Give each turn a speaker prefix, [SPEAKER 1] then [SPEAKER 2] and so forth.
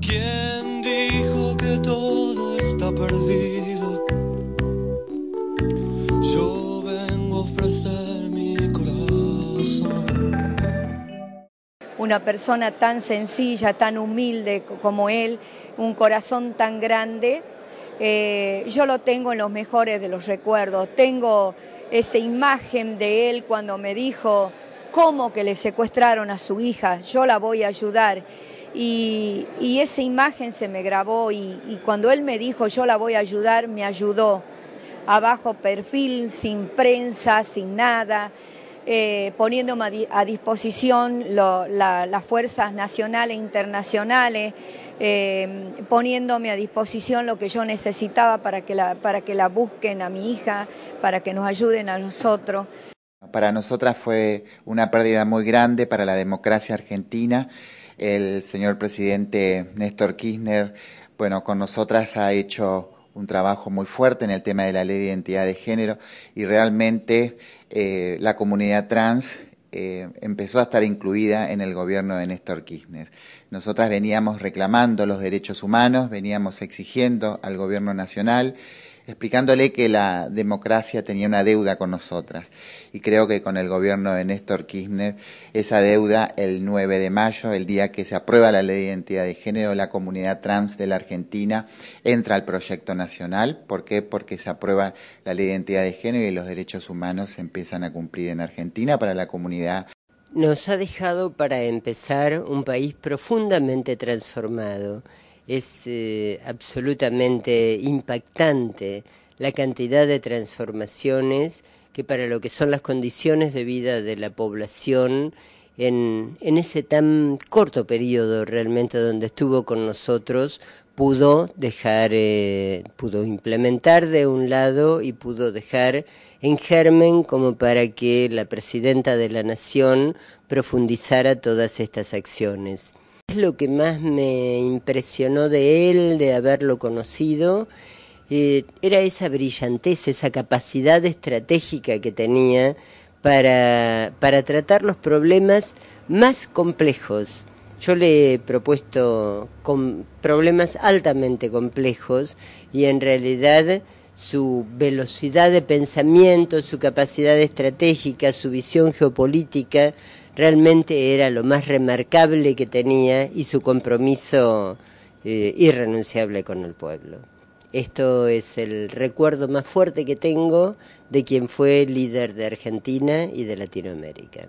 [SPEAKER 1] ¿Quién dijo que todo está perdido? Yo vengo a ofrecer mi corazón. Una persona tan sencilla, tan humilde como él, un corazón tan grande. Eh, yo lo tengo en los mejores de los recuerdos, tengo esa imagen de él cuando me dijo cómo que le secuestraron a su hija, yo la voy a ayudar. Y, esa imagen se me grabó y, y cuando él me dijo yo la voy a ayudar, me ayudó. abajo perfil, sin prensa, sin nada poniéndome eh, poniendo a disposición las fuerzas nacionales e internacionales, eh, poniéndome a disposición lo que yo necesitaba para que, la, para que la busquen a mi hija, para que nos ayuden a nosotros.
[SPEAKER 2] Para nosotras fue una pérdida muy grande para la democracia argentina. El señor presidente Néstor Kirchner, bueno, con nosotras ha hecho un trabajo muy fuerte en el tema de la ley de identidad de género y realmente eh, la comunidad trans eh, empezó a estar incluida en el gobierno de Néstor Kirchner. Nosotras veníamos reclamando los derechos humanos, veníamos exigiendo al gobierno nacional explicándole que la democracia tenía una deuda con nosotras. Y creo que con el gobierno de Néstor Kirchner, esa deuda el 9 de mayo, el día que se aprueba la ley de identidad de género, la comunidad trans de la Argentina entra al proyecto nacional. ¿Por qué? Porque se aprueba la ley de identidad de género y los derechos humanos se empiezan a cumplir en Argentina para la comunidad.
[SPEAKER 3] Nos ha dejado para empezar un país profundamente transformado es eh, absolutamente impactante la cantidad de transformaciones que para lo que son las condiciones de vida de la población en, ese tan corto periodo realmente donde estuvo con nosotros, pudo dejar, eh, pudo implementar de un lado y pudo dejar en germen como para que la presidenta de la nación profundizara todas estas acciones lo que más me impresionó de él, de haberlo conocido, eh, era esa brillantez, esa capacidad estratégica que tenía para, para tratar los problemas más complejos. Yo le he propuesto problemas altamente complejos y en realidad su velocidad de pensamiento, su capacidad estratégica, su visión geopolítica, realmente era lo más remarcable que tenía y su compromiso eh, irrenunciable con el pueblo. Esto es el recuerdo más fuerte que tengo de quien fue líder de Argentina
[SPEAKER 1] y de Latinoamérica.